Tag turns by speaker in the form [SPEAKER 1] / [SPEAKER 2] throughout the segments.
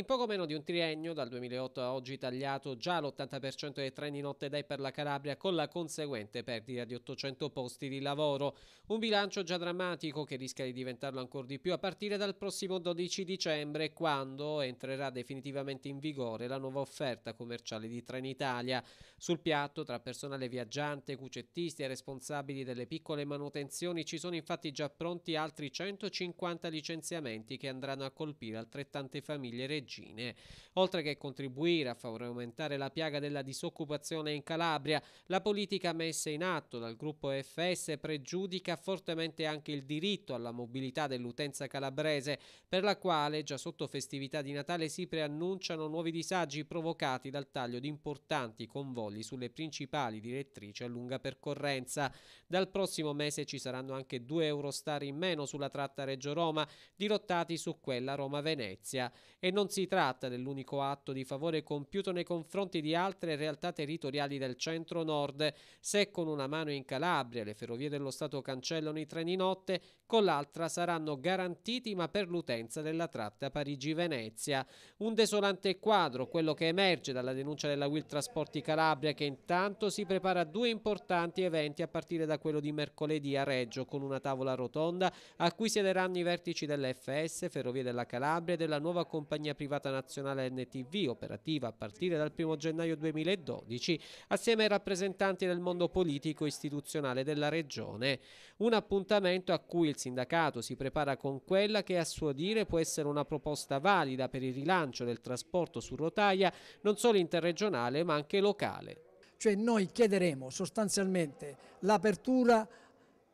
[SPEAKER 1] In poco meno di un triennio, dal 2008 a oggi tagliato già l'80% dei treni notte dai per la Calabria con la conseguente perdita di 800 posti di lavoro. Un bilancio già drammatico che rischia di diventarlo ancora di più a partire dal prossimo 12 dicembre quando entrerà definitivamente in vigore la nuova offerta commerciale di Trenitalia. Sul piatto tra personale viaggiante, cucettisti e responsabili delle piccole manutenzioni ci sono infatti già pronti altri 150 licenziamenti che andranno a colpire altrettante famiglie regionali regine. Oltre che contribuire a far aumentare la piaga della disoccupazione in Calabria, la politica messa in atto dal gruppo FS pregiudica fortemente anche il diritto alla mobilità dell'utenza calabrese, per la quale già sotto festività di Natale si preannunciano nuovi disagi provocati dal taglio di importanti convogli sulle principali direttrici a lunga percorrenza. Dal prossimo mese ci saranno anche due Eurostar in meno sulla tratta Reggio Roma, dirottati su quella Roma-Venezia. E non si si tratta dell'unico atto di favore compiuto nei confronti di altre realtà territoriali del centro-nord. Se con una mano in Calabria le ferrovie dello Stato cancellano i treni notte, con l'altra saranno garantiti ma per l'utenza della tratta Parigi-Venezia. Un desolante quadro, quello che emerge dalla denuncia della Will Trasporti Calabria che intanto si prepara a due importanti eventi a partire da quello di mercoledì a Reggio con una tavola rotonda a cui siederanno i vertici dell'FS, Ferrovie della Calabria e della nuova compagnia privata nazionale NTV, operativa a partire dal 1 gennaio 2012, assieme ai rappresentanti del mondo politico istituzionale della regione. Un appuntamento a cui il sindacato si prepara con quella che a suo dire può essere una proposta valida per il rilancio del trasporto su rotaia non solo interregionale ma anche locale. Cioè noi
[SPEAKER 2] chiederemo sostanzialmente l'apertura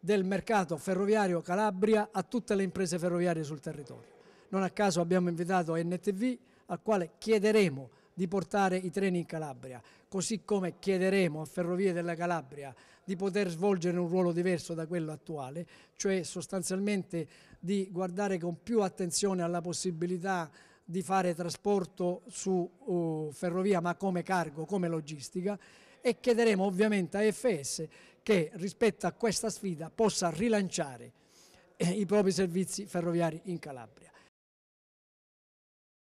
[SPEAKER 2] del mercato ferroviario Calabria a tutte le imprese ferroviarie sul territorio. Non a caso abbiamo invitato NTV al quale chiederemo di portare i treni in Calabria, così come chiederemo a Ferrovie della Calabria di poter svolgere un ruolo diverso da quello attuale, cioè sostanzialmente di guardare con più attenzione alla possibilità di fare trasporto su uh, ferrovia ma come cargo, come logistica e chiederemo ovviamente a FS che rispetto a questa sfida possa rilanciare eh, i propri servizi ferroviari in Calabria.